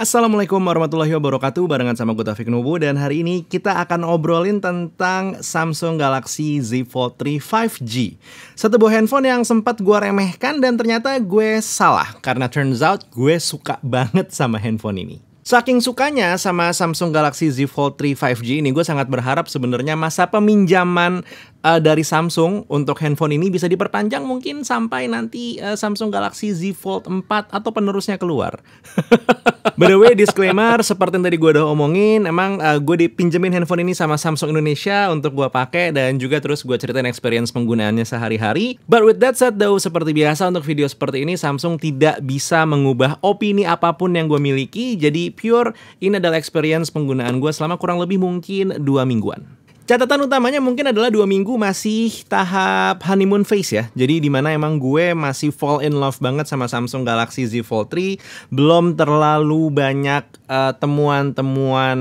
Assalamualaikum warahmatullahi wabarakatuh Barengan sama gue Taufik Nubu Dan hari ini kita akan obrolin tentang Samsung Galaxy Z Fold 3 5G Satu buah handphone yang sempat gue remehkan Dan ternyata gue salah Karena turns out gue suka banget sama handphone ini Saking sukanya sama Samsung Galaxy Z Fold 3 5G ini, gue sangat berharap sebenarnya masa peminjaman uh, dari Samsung untuk handphone ini bisa diperpanjang mungkin sampai nanti uh, Samsung Galaxy Z Fold 4 atau penerusnya keluar. By the way, disclaimer seperti yang tadi gue udah omongin, emang uh, eh, gue dipinjemin handphone ini sama Samsung Indonesia untuk gue pakai dan juga terus gue ceritain experience penggunaannya sehari-hari. But with that said though, seperti biasa untuk video seperti ini Samsung tidak bisa mengubah opini apapun yang gue miliki, jadi pure ini adalah experience penggunaan gue selama kurang lebih mungkin dua mingguan. Catatan utamanya mungkin adalah dua minggu masih tahap honeymoon phase ya. Jadi dimana emang gue masih fall in love banget sama Samsung Galaxy Z Fold 3. Belum terlalu banyak temuan eh, temuan-temuan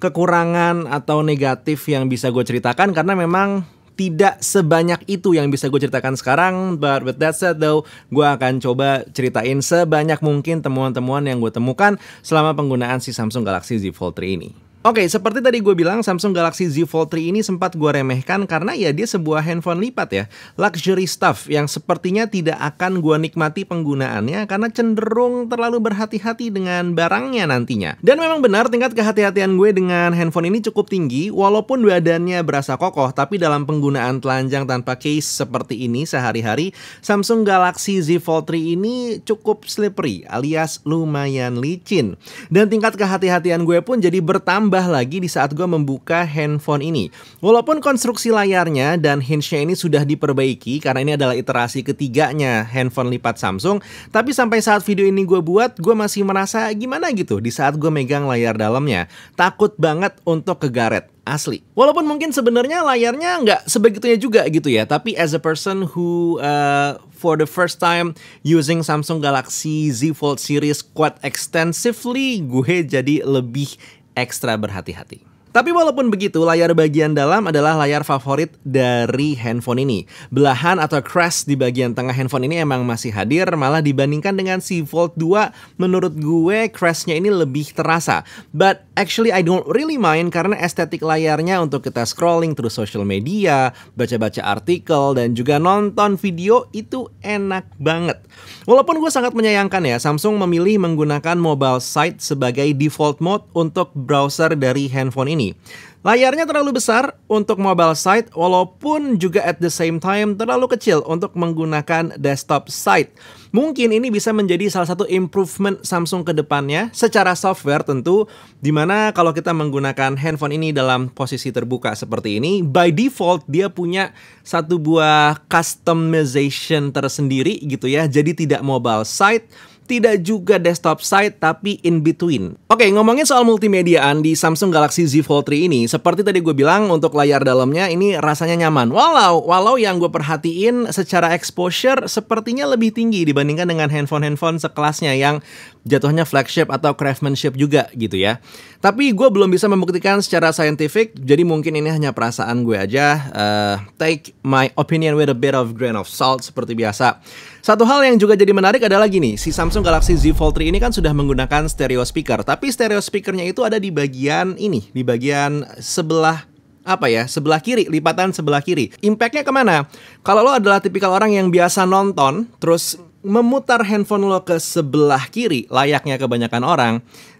kekurangan atau negatif yang bisa gue ceritakan karena memang tidak sebanyak itu yang bisa gue ceritakan sekarang But with that said though Gue akan coba ceritain sebanyak mungkin temuan-temuan yang gue temukan Selama penggunaan si Samsung Galaxy Z Fold 3 ini Oke, okay, seperti tadi gue bilang, Samsung Galaxy Z Fold 3 ini sempat gue remehkan karena ya dia sebuah handphone lipat ya. Luxury stuff yang sepertinya tidak akan gue nikmati penggunaannya karena cenderung terlalu berhati-hati dengan barangnya nantinya. Dan memang benar tingkat kehati-hatian gue dengan handphone ini cukup tinggi, walaupun badannya berasa kokoh, tapi dalam penggunaan telanjang tanpa case seperti ini sehari-hari, Samsung Galaxy Z Fold 3 ini cukup slippery alias lumayan licin. Dan tingkat kehati-hatian gue pun jadi bertambah nambah lagi di saat gue membuka handphone ini. Walaupun konstruksi layarnya dan hinge-nya ini sudah diperbaiki karena ini adalah iterasi ketiganya handphone lipat Samsung, tapi sampai saat video ini gue buat, gue masih merasa gimana gitu di saat gue megang layar dalamnya. Takut banget untuk kegaret asli. Walaupun mungkin sebenarnya layarnya nggak sebegitunya juga gitu ya, tapi as a person who uh, for the first time using Samsung Galaxy Z Fold series quite extensively, gue jadi lebih ekstra berhati-hati. Tapi walaupun begitu, layar bagian dalam adalah layar favorit dari handphone ini. Belahan atau crash di bagian tengah handphone ini emang masih hadir, malah dibandingkan dengan si Fold 2, menurut gue crashnya ini lebih terasa. But actually I don't really mind karena estetik layarnya untuk kita scrolling terus social media, baca-baca artikel, dan juga nonton video itu enak banget. Walaupun gue sangat menyayangkan ya, Samsung memilih menggunakan mobile site sebagai default mode untuk browser dari handphone ini tiny. Layarnya terlalu besar untuk mobile site walaupun juga at the same time terlalu kecil untuk menggunakan desktop site. Mungkin ini bisa menjadi salah satu improvement Samsung ke depannya secara software tentu dimana kalau kita menggunakan handphone ini dalam posisi terbuka seperti ini by default dia punya satu buah customization tersendiri gitu ya. Jadi tidak mobile site tidak juga desktop site, tapi in between. Oke, okay, ngomongin soal multimediaan di Samsung Galaxy Z Fold 3 ini, seperti tadi gue bilang untuk layar dalamnya ini rasanya nyaman. Walau walau yang gue perhatiin secara exposure sepertinya lebih tinggi dibandingkan dengan handphone-handphone sekelasnya yang jatuhnya flagship atau craftsmanship juga gitu ya. Tapi gue belum bisa membuktikan secara scientific, jadi mungkin ini hanya perasaan gue aja. Uh, take my opinion with a bit of grain of salt seperti biasa. Satu hal yang juga jadi menarik adalah gini, si Samsung Galaxy Z Fold 3 ini kan sudah menggunakan stereo speaker, tapi stereo speakernya itu ada di bagian ini, di bagian sebelah apa ya sebelah kiri lipatan sebelah kiri impactnya kemana kalau lo adalah tipikal orang yang biasa nonton terus memutar handphone lo ke sebelah kiri layaknya kebanyakan orang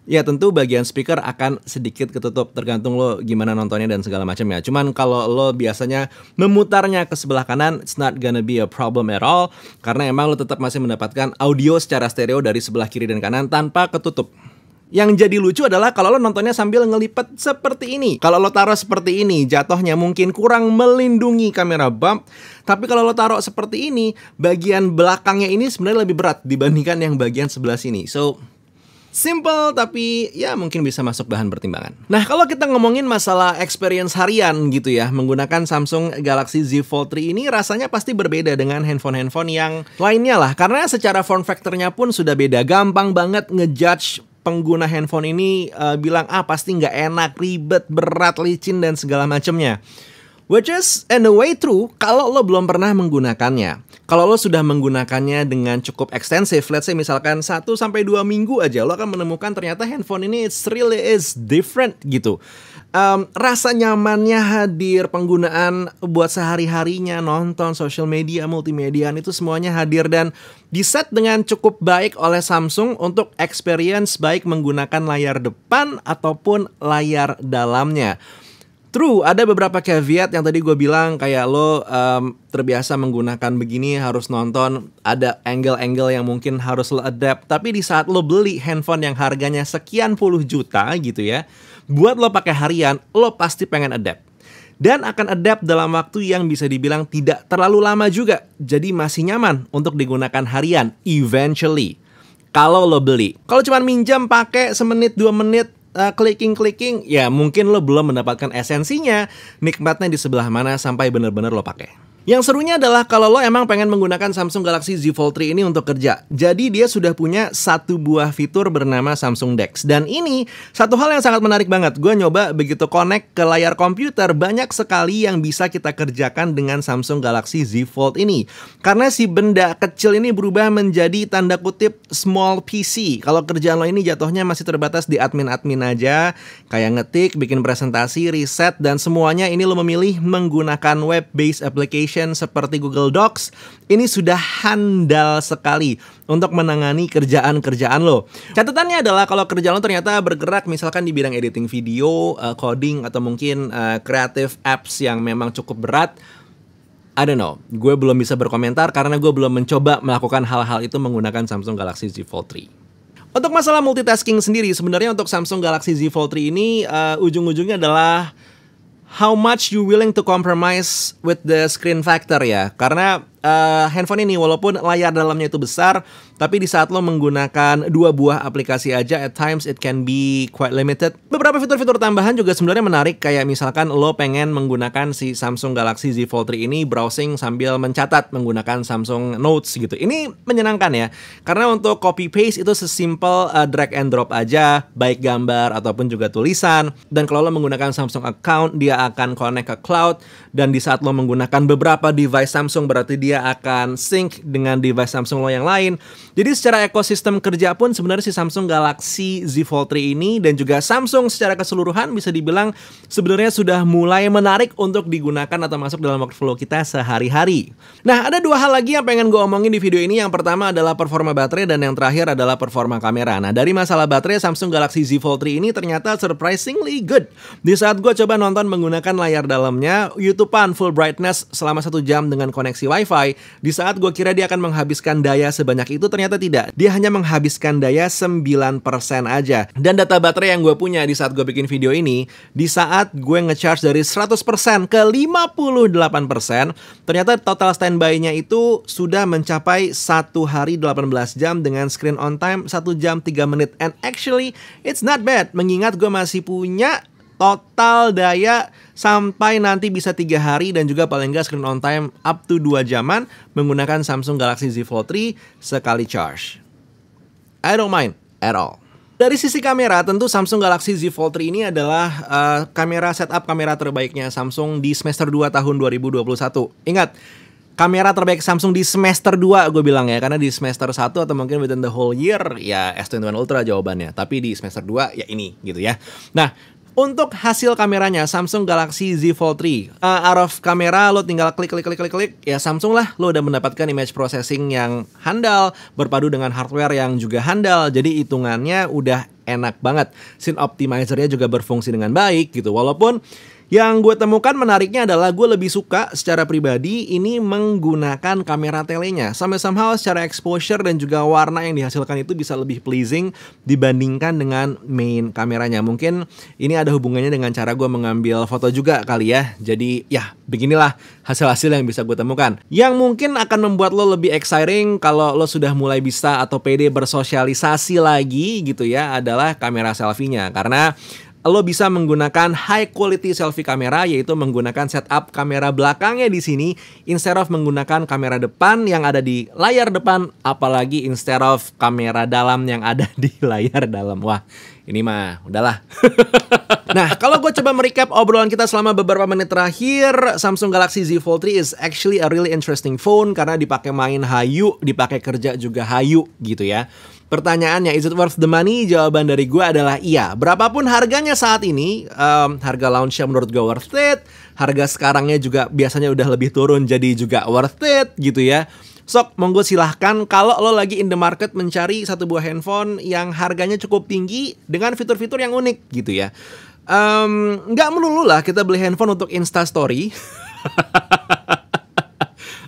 ya tentu bagian speaker akan sedikit ketutup tergantung lo gimana nontonnya dan segala macam ya cuman kalau lo biasanya memutarnya ke sebelah kanan it's not gonna be a problem at all karena emang lo tetap masih mendapatkan audio secara stereo dari sebelah kiri dan kanan tanpa ketutup yang jadi lucu adalah kalau lo nontonnya sambil ngelipet seperti ini. Kalau lo taruh seperti ini, jatuhnya mungkin kurang melindungi kamera bump. Tapi kalau lo taruh seperti ini, bagian belakangnya ini sebenarnya lebih berat dibandingkan yang bagian sebelah sini. So, Simple tapi ya mungkin bisa masuk bahan pertimbangan. Nah kalau kita ngomongin masalah experience harian gitu ya, menggunakan Samsung Galaxy Z Fold 3 ini rasanya pasti berbeda dengan handphone-handphone yang lainnya lah. Karena secara form factornya pun sudah beda, gampang banget ngejudge pengguna handphone ini uh, bilang ah pasti nggak enak, ribet, berat, licin dan segala macamnya. Which is and the way true kalau lo belum pernah menggunakannya. Kalau lo sudah menggunakannya dengan cukup ekstensif, let's say misalkan 1 sampai dua minggu aja, lo akan menemukan ternyata handphone ini it's really is different gitu. Um, rasa nyamannya hadir, penggunaan buat sehari-harinya, nonton, social media, multimedia itu semuanya hadir dan diset dengan cukup baik oleh Samsung untuk experience baik menggunakan layar depan ataupun layar dalamnya. True, ada beberapa caveat yang tadi gue bilang kayak lo um, terbiasa menggunakan begini harus nonton ada angle-angle yang mungkin harus lo adapt. Tapi di saat lo beli handphone yang harganya sekian puluh juta gitu ya, buat lo pakai harian, lo pasti pengen adapt. Dan akan adapt dalam waktu yang bisa dibilang tidak terlalu lama juga. Jadi masih nyaman untuk digunakan harian eventually. Kalau lo beli. Kalau cuma minjam pakai semenit dua menit uh, clicking-clicking, ya mungkin lo belum mendapatkan esensinya, nikmatnya di sebelah mana sampai benar-benar lo pakai. Yang serunya adalah kalau lo emang pengen menggunakan Samsung Galaxy Z Fold 3 ini untuk kerja. Jadi dia sudah punya satu buah fitur bernama Samsung DeX. Dan ini satu hal yang sangat menarik banget. Gue nyoba begitu connect ke layar komputer, banyak sekali yang bisa kita kerjakan dengan Samsung Galaxy Z Fold ini. Karena si benda kecil ini berubah menjadi tanda kutip small PC. Kalau kerjaan lo ini jatuhnya masih terbatas di admin-admin aja, kayak ngetik, bikin presentasi, riset, dan semuanya ini lo memilih menggunakan web-based application application seperti Google Docs ini sudah handal sekali untuk menangani kerjaan-kerjaan lo. Catatannya adalah kalau kerjaan lo ternyata bergerak misalkan di bidang editing video, uh, coding atau mungkin uh, creative apps yang memang cukup berat, I don't know, gue belum bisa berkomentar karena gue belum mencoba melakukan hal-hal itu menggunakan Samsung Galaxy Z Fold 3. Untuk masalah multitasking sendiri, sebenarnya untuk Samsung Galaxy Z Fold 3 ini uh, ujung-ujungnya adalah how much you willing to compromise with the screen factor ya karena uh, handphone ini walaupun layar dalamnya itu besar tapi di saat lo menggunakan dua buah aplikasi aja, at times it can be quite limited. Beberapa fitur-fitur tambahan juga sebenarnya menarik, kayak misalkan lo pengen menggunakan si Samsung Galaxy Z Fold 3 ini browsing sambil mencatat menggunakan Samsung Notes gitu. Ini menyenangkan ya, karena untuk copy paste itu sesimpel uh, drag and drop aja, baik gambar ataupun juga tulisan. Dan kalau lo menggunakan Samsung account, dia akan connect ke cloud. Dan di saat lo menggunakan beberapa device Samsung, berarti dia akan sync dengan device Samsung lo yang lain. Jadi secara ekosistem kerja pun sebenarnya si Samsung Galaxy Z Fold 3 ini dan juga Samsung secara keseluruhan bisa dibilang sebenarnya sudah mulai menarik untuk digunakan atau masuk dalam workflow kita sehari-hari. Nah, ada dua hal lagi yang pengen gue omongin di video ini. Yang pertama adalah performa baterai dan yang terakhir adalah performa kamera. Nah, dari masalah baterai Samsung Galaxy Z Fold 3 ini ternyata surprisingly good. Di saat gue coba nonton menggunakan layar dalamnya, YouTube-an full brightness selama satu jam dengan koneksi WiFi, di saat gue kira dia akan menghabiskan daya sebanyak itu, ternyata tidak. Dia hanya menghabiskan daya 9% aja. Dan data baterai yang gue punya di saat gue bikin video ini, di saat gue ngecharge dari 100% ke 58%, ternyata total standby-nya itu sudah mencapai satu hari 18 jam dengan screen on time 1 jam 3 menit. And actually, it's not bad. Mengingat gue masih punya total daya sampai nanti bisa tiga hari dan juga paling nggak screen on time up to 2 jaman menggunakan Samsung Galaxy Z Fold 3 sekali charge. I don't mind at all. Dari sisi kamera, tentu Samsung Galaxy Z Fold 3 ini adalah uh, kamera setup kamera terbaiknya Samsung di semester 2 tahun 2021. Ingat, kamera terbaik Samsung di semester 2 gue bilang ya, karena di semester 1 atau mungkin within the whole year ya S21 Ultra jawabannya, tapi di semester 2 ya ini gitu ya. Nah, untuk hasil kameranya Samsung Galaxy Z Fold 3 uh, eh, Out kamera lo tinggal klik klik klik klik klik Ya Samsung lah lo udah mendapatkan image processing yang handal Berpadu dengan hardware yang juga handal Jadi hitungannya udah enak banget Scene optimizer-nya juga berfungsi dengan baik gitu Walaupun yang gue temukan menariknya adalah gue lebih suka secara pribadi ini menggunakan kamera telenya. Sama-sama secara exposure dan juga warna yang dihasilkan itu bisa lebih pleasing dibandingkan dengan main kameranya. Mungkin ini ada hubungannya dengan cara gue mengambil foto juga kali ya. Jadi ya beginilah hasil-hasil yang bisa gue temukan. Yang mungkin akan membuat lo lebih exciting kalau lo sudah mulai bisa atau pede bersosialisasi lagi gitu ya adalah kamera selfie-nya. Karena lo bisa menggunakan high quality selfie kamera yaitu menggunakan setup kamera belakangnya di sini instead of menggunakan kamera depan yang ada di layar depan apalagi instead of kamera dalam yang ada di layar dalam. Wah, ini mah udahlah. nah, kalau gue coba merecap obrolan kita selama beberapa menit terakhir, Samsung Galaxy Z Fold 3 is actually a really interesting phone karena dipakai main hayu, dipakai kerja juga hayu gitu ya. Pertanyaannya, is it worth the money? Jawaban dari gue adalah iya. Berapapun harganya saat ini, um, harga launchnya menurut gue worth it. Harga sekarangnya juga biasanya udah lebih turun jadi juga worth it gitu ya. Sok, monggo silahkan kalau lo lagi in the market mencari satu buah handphone yang harganya cukup tinggi dengan fitur-fitur yang unik gitu ya. Nggak um, melulu lah kita beli handphone untuk Insta Story.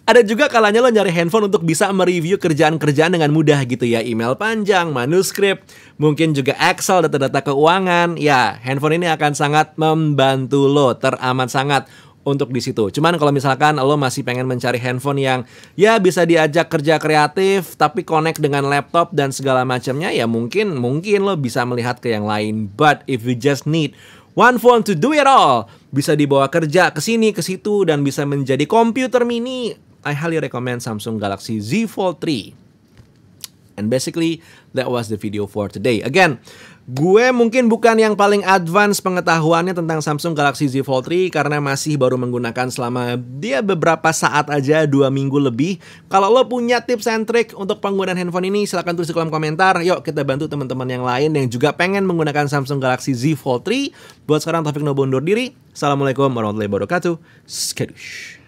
Ada juga kalanya lo nyari handphone untuk bisa mereview kerjaan-kerjaan dengan mudah gitu ya. Email panjang, manuskrip, mungkin juga Excel, data-data keuangan. Ya, handphone ini akan sangat membantu lo, teramat sangat untuk di situ. Cuman kalau misalkan lo masih pengen mencari handphone yang ya bisa diajak kerja kreatif tapi connect dengan laptop dan segala macamnya ya mungkin mungkin lo bisa melihat ke yang lain. But if you just need one phone to do it all, bisa dibawa kerja ke sini ke situ dan bisa menjadi komputer mini. I highly recommend Samsung Galaxy Z Fold 3. And basically that was the video for today. Again, Gue mungkin bukan yang paling advance pengetahuannya tentang Samsung Galaxy Z Fold 3 karena masih baru menggunakan selama dia beberapa saat aja, dua minggu lebih. Kalau lo punya tips and trick untuk penggunaan handphone ini, silahkan tulis di kolom komentar. Yuk kita bantu teman-teman yang lain yang juga pengen menggunakan Samsung Galaxy Z Fold 3. Buat sekarang Taufik Nobo undur diri. Assalamualaikum warahmatullahi wabarakatuh. Skadush.